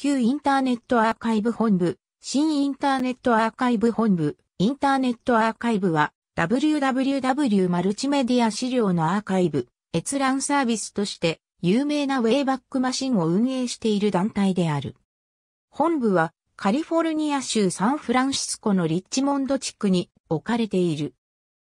旧インターネットアーカイブ本部、新インターネットアーカイブ本部、インターネットアーカイブは、www マルチメディア資料のアーカイブ、閲覧サービスとして、有名なウェイバックマシンを運営している団体である。本部は、カリフォルニア州サンフランシスコのリッチモンド地区に置かれている。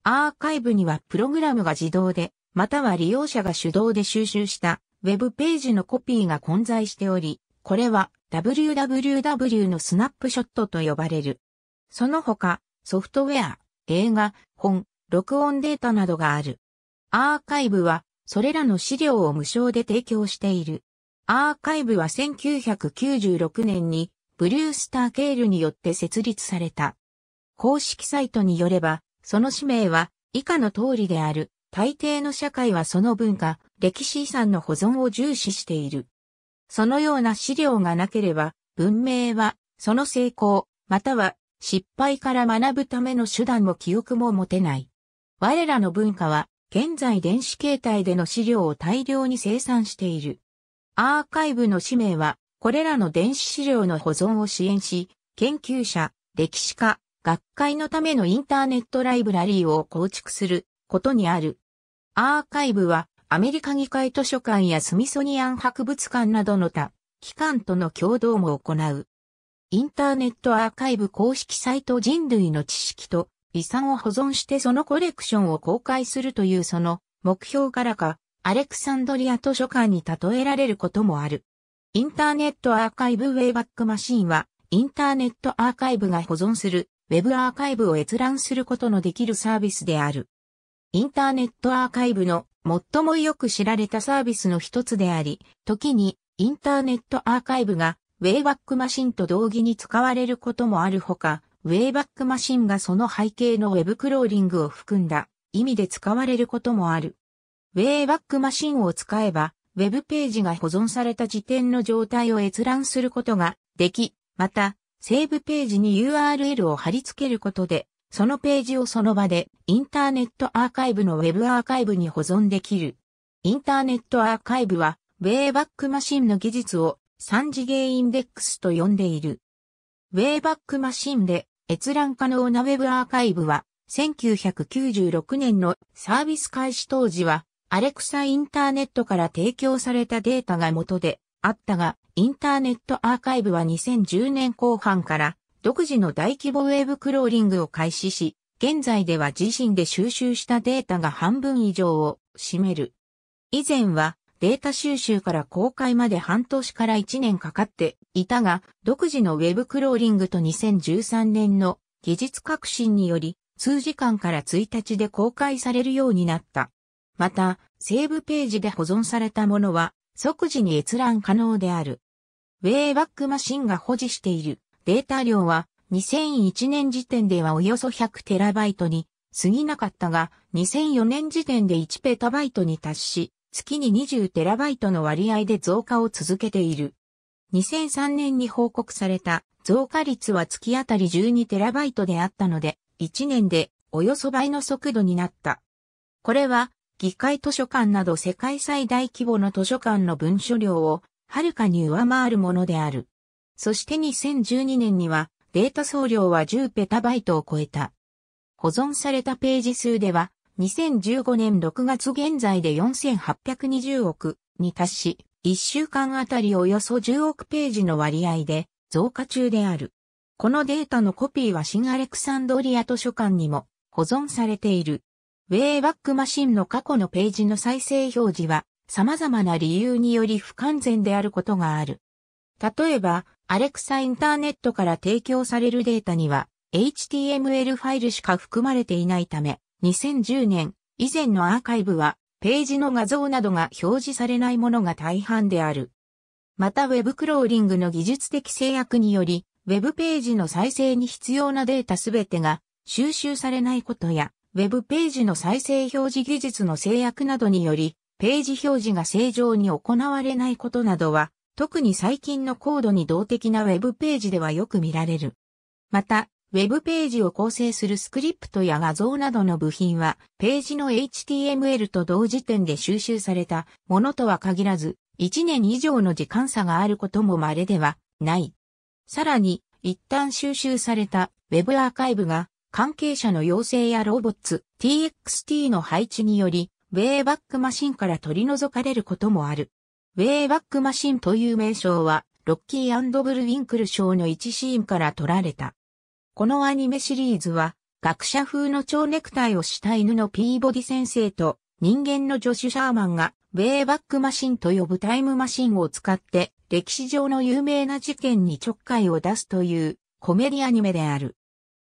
アーカイブにはプログラムが自動で、または利用者が手動で収集したウェブページのコピーが混在しており、これは www のスナップショットと呼ばれる。その他、ソフトウェア、映画、本、録音データなどがある。アーカイブは、それらの資料を無償で提供している。アーカイブは1996年に、ブリュースター・ケールによって設立された。公式サイトによれば、その使命は、以下の通りである。大抵の社会はその文化、歴史遺産の保存を重視している。そのような資料がなければ、文明は、その成功、または失敗から学ぶための手段も記憶も持てない。我らの文化は、現在電子形態での資料を大量に生産している。アーカイブの使命は、これらの電子資料の保存を支援し、研究者、歴史家、学会のためのインターネットライブラリーを構築することにある。アーカイブはアメリカ議会図書館やスミソニアン博物館などの他、機関との共同も行う。インターネットアーカイブ公式サイト人類の知識と遺産を保存してそのコレクションを公開するというその目標からか、アレクサンドリア図書館に例えられることもある。インターネットアーカイブウェイバックマシンは、インターネットアーカイブが保存する、ウェブアーカイブを閲覧することのできるサービスである。インターネットアーカイブの最もよく知られたサービスの一つであり、時にインターネットアーカイブがウェイバックマシンと同義に使われることもあるほか、ウェイバックマシンがその背景のウェブクローリングを含んだ意味で使われることもある。ウェイバックマシンを使えば、ウェブページが保存された時点の状態を閲覧することができ、また、セーブページに URL を貼り付けることで、そのページをその場でインターネットアーカイブのウェブアーカイブに保存できる。インターネットアーカイブは、ウェイバックマシンの技術を3次元インデックスと呼んでいる。ウェイバックマシンで閲覧可能なウェブアーカイブは、1996年のサービス開始当時は、アレクサインターネットから提供されたデータが元であったが、インターネットアーカイブは2010年後半から独自の大規模ウェーブクローリングを開始し、現在では自身で収集したデータが半分以上を占める。以前はデータ収集から公開まで半年から1年かかっていたが、独自のウェブクローリングと2013年の技術革新により、数時間から1日で公開されるようになった。また、セーブページで保存されたものは、即時に閲覧可能である。ウェイバックマシンが保持しているデータ量は2001年時点ではおよそ1 0 0イトに過ぎなかったが、2004年時点で1イトに達し、月に2 0イトの割合で増加を続けている。2003年に報告された増加率は月あたり1 2イトであったので、1年でおよそ倍の速度になった。これは、議会図書館など世界最大規模の図書館の文書量をはるかに上回るものである。そして2012年にはデータ総量は10ペタバイトを超えた。保存されたページ数では2015年6月現在で4820億に達し、1週間あたりおよそ10億ページの割合で増加中である。このデータのコピーは新アレクサンドリア図書館にも保存されている。ウェイバックマシンの過去のページの再生表示は様々な理由により不完全であることがある。例えば、アレクサインターネットから提供されるデータには、HTML ファイルしか含まれていないため、2010年以前のアーカイブは、ページの画像などが表示されないものが大半である。また、ウェブクローリングの技術的制約により、ウェブページの再生に必要なデータすべてが収集されないことや、ウェブページの再生表示技術の制約などにより、ページ表示が正常に行われないことなどは、特に最近の高度に動的なウェブページではよく見られる。また、ウェブページを構成するスクリプトや画像などの部品は、ページの HTML と同時点で収集されたものとは限らず、1年以上の時間差があることも稀ではない。さらに、一旦収集された Web アーカイブが、関係者の要請やロボッツ、TXT の配置により、ウェイバックマシンから取り除かれることもある。ウェイバックマシンという名称は、ロッキーブルウィンクル賞の一シーンから取られた。このアニメシリーズは、学者風の蝶ネクタイをした犬のピーボディ先生と人間の助手シャーマンがウェイバックマシンと呼ぶタイムマシンを使って歴史上の有名な事件にちょっかいを出すというコメディアニメである。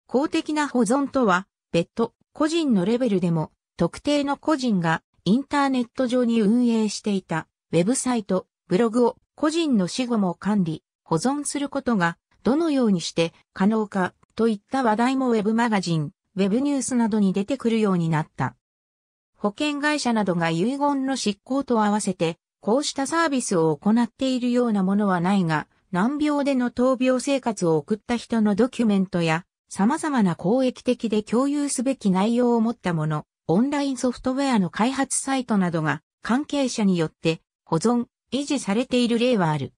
公的な保存とは別途個人のレベルでも特定の個人がインターネット上に運営していたウェブサイト、ブログを個人の死後も管理、保存することがどのようにして可能かといった話題もウェブマガジン、ウェブニュースなどに出てくるようになった。保険会社などが遺言の執行と合わせて、こうしたサービスを行っているようなものはないが、難病での闘病生活を送った人のドキュメントや、様々な公益的で共有すべき内容を持ったもの、オンラインソフトウェアの開発サイトなどが関係者によって保存、維持されている例はある。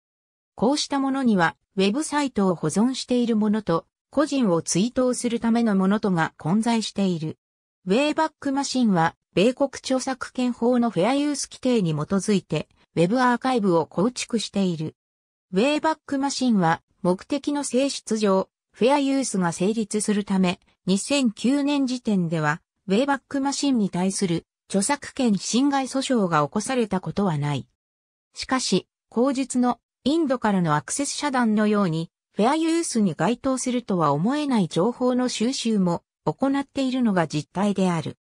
こうしたものには、ウェブサイトを保存しているものと、個人を追悼するためのものとが混在している。ウェイバックマシンは、米国著作権法のフェアユース規定に基づいて、ウェブアーカイブを構築している。ウェイバックマシンは、目的の性質上、フェアユースが成立するため、2009年時点では、ウェイバックマシンに対する著作権侵害訴訟が起こされたことはない。しかし、口実のインドからのアクセス遮断のように、フェアユースに該当するとは思えない情報の収集も行っているのが実態である。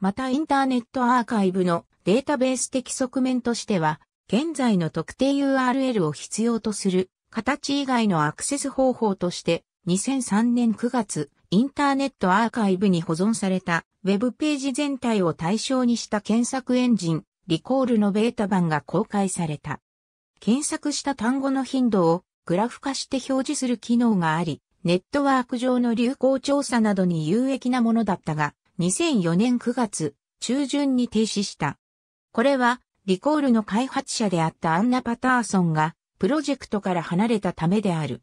またインターネットアーカイブのデータベース的側面としては、現在の特定 URL を必要とする形以外のアクセス方法として、2003年9月、インターネットアーカイブに保存された Web ページ全体を対象にした検索エンジン、リコールのベータ版が公開された。検索した単語の頻度をグラフ化して表示する機能があり、ネットワーク上の流行調査などに有益なものだったが、2004年9月中旬に停止した。これは、リコールの開発者であったアンナ・パターソンが、プロジェクトから離れたためである。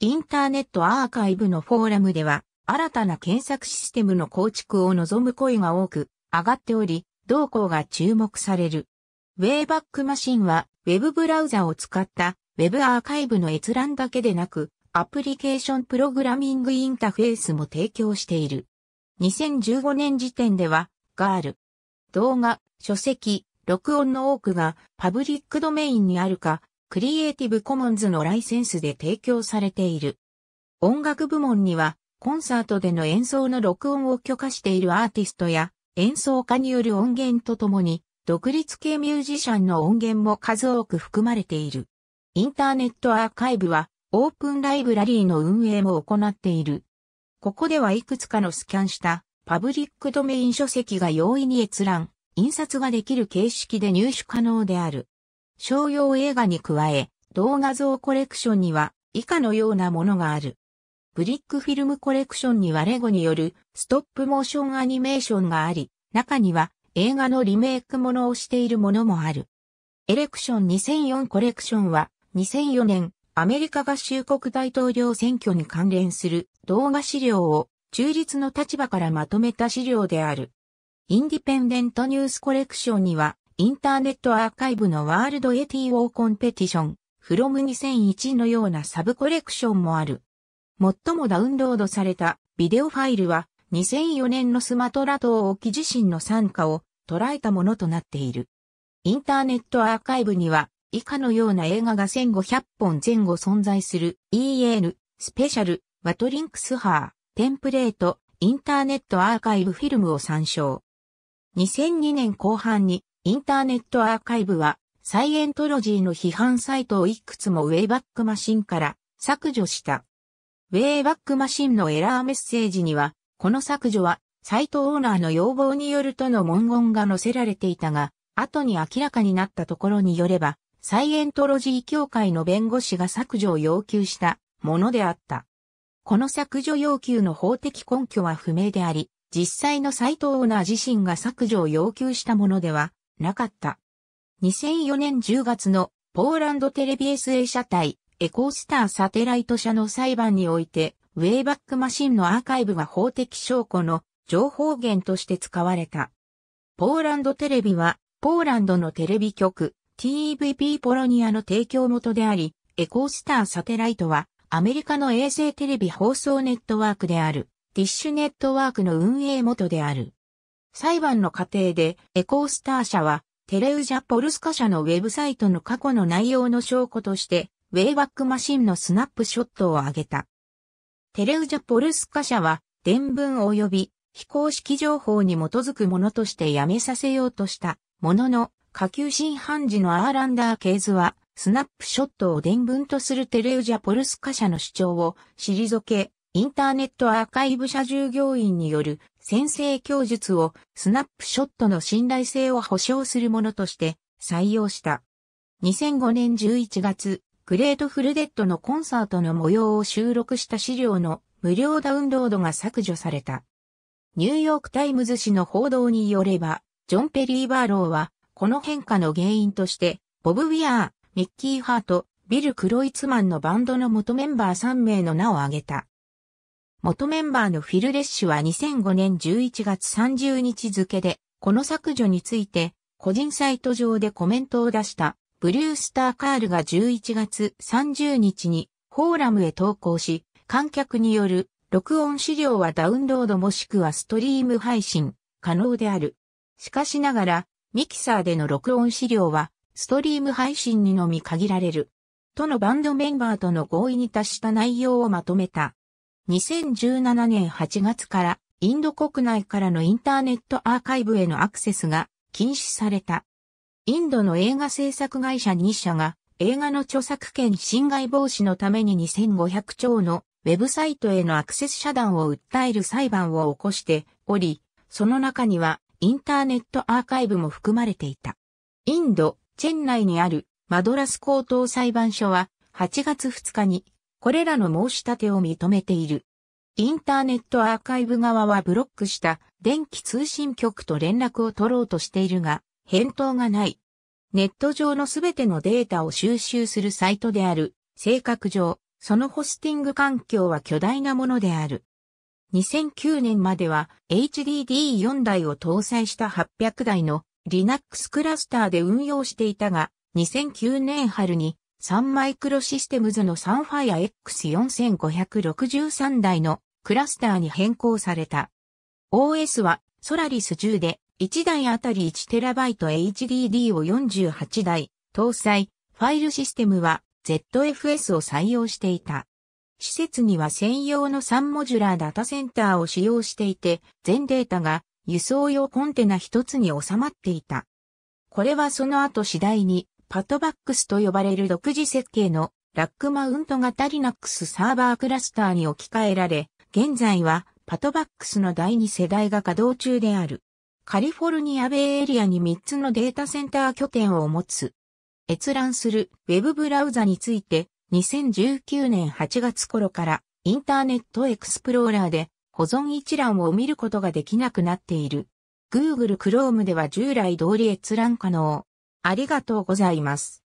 インターネットアーカイブのフォーラムでは、新たな検索システムの構築を望む声が多く上がっており、動向が注目される。ウェイバックマシンは、ウェブブラウザを使ったウェブアーカイブの閲覧だけでなく、アプリケーションプログラミングインターフェースも提供している。2015年時点では、ガール。動画、書籍、録音の多くがパブリックドメインにあるか、クリエイティブコモンズのライセンスで提供されている。音楽部門には、コンサートでの演奏の録音を許可しているアーティストや、演奏家による音源とともに、独立系ミュージシャンの音源も数多く含まれている。インターネットアーカイブは、オープンライブラリーの運営も行っている。ここではいくつかのスキャンしたパブリックドメイン書籍が容易に閲覧、印刷ができる形式で入手可能である。商用映画に加え、動画像コレクションには以下のようなものがある。ブリックフィルムコレクションにはレゴによるストップモーションアニメーションがあり、中には映画のリメイクものをしているものもある。エレクション2004コレクションは2004年アメリカ合衆国大統領選挙に関連する動画資料を中立の立場からまとめた資料である。インディペンデントニュースコレクションにはインターネットアーカイブのワールド ATO コンペティションフロム2001のようなサブコレクションもある。最もダウンロードされたビデオファイルは2004年のスマトラ島沖地震の参加を捉えたものとなっている。インターネットアーカイブには以下のような映画が1500本前後存在する EN、スペシャル、ワトリンクスハー、テンプレート、インターネットアーカイブフィルムを参照。2002年後半にインターネットアーカイブはサイエントロジーの批判サイトをいくつもウェイバックマシンから削除した。ウェイバックマシンのエラーメッセージにはこの削除は、サイトオーナーの要望によるとの文言が載せられていたが、後に明らかになったところによれば、サイエントロジー協会の弁護士が削除を要求したものであった。この削除要求の法的根拠は不明であり、実際のサイトオーナー自身が削除を要求したものではなかった。2004年10月のポーランドテレビ SA 社対エコースターサテライト社の裁判において、ウェイバックマシンのアーカイブが法的証拠の情報源として使われた。ポーランドテレビは、ポーランドのテレビ局 TVP ポロニアの提供元であり、エコースターサテライトは、アメリカの衛星テレビ放送ネットワークである、ディッシュネットワークの運営元である。裁判の過程で、エコースター社は、テレウジャポルスカ社のウェブサイトの過去の内容の証拠として、ウェイバックマシンのスナップショットを挙げた。テレウジャポルスカ社は、伝聞及び非公式情報に基づくものとして辞めさせようとした、ものの、下級審判時のアーランダー・ケイズは、スナップショットを伝聞とするテレウジャポルスカ社の主張を退け、インターネットアーカイブ社従業員による先制供述をスナップショットの信頼性を保証するものとして採用した。2005年11月、グレートフルデッドのコンサートの模様を収録した資料の無料ダウンロードが削除された。ニューヨークタイムズ紙の報道によれば、ジョン・ペリー・バーローは、この変化の原因として、ボブ・ウィアー、ミッキー・ハート、ビル・クロイツマンのバンドの元メンバー3名の名を挙げた。元メンバーのフィル・レッシュは2005年11月30日付で、この削除について、個人サイト上でコメントを出したブリュースター・カールが11月30日にフォーラムへ投稿し、観客による録音資料はダウンロードもしくはストリーム配信可能である。しかしながら、ミキサーでの録音資料はストリーム配信にのみ限られる。とのバンドメンバーとの合意に達した内容をまとめた。2017年8月からインド国内からのインターネットアーカイブへのアクセスが禁止された。インドの映画制作会社2社が映画の著作権侵害防止のために2500兆のウェブサイトへのアクセス遮断を訴える裁判を起こしており、その中にはインターネットアーカイブも含まれていた。インド、チェン内にあるマドラス高等裁判所は8月2日にこれらの申し立てを認めている。インターネットアーカイブ側はブロックした電気通信局と連絡を取ろうとしているが、返答がない。ネット上のすべてのデータを収集するサイトである。性格上、そのホスティング環境は巨大なものである。2009年までは HDD4 台を搭載した800台の Linux クラスターで運用していたが、2009年春にサンマイクロシステムズのサンファイア X4563 台のクラスターに変更された。OS はソラリス10で1台あたり 1TB HDD を48台搭載、ファイルシステムは ZFS を採用していた。施設には専用の3モジュラーダタセンターを使用していて、全データが輸送用コンテナ一つに収まっていた。これはその後次第にパトバックスと呼ばれる独自設計のラックマウント型 Linux サーバークラスターに置き換えられ、現在はパトバックスの第2世代が稼働中である。カリフォルニアベイエリアに3つのデータセンター拠点を持つ。閲覧する Web ブラウザについて2019年8月頃からインターネットエクスプローラーで保存一覧を見ることができなくなっている。Google Chrome では従来通り閲覧可能。ありがとうございます。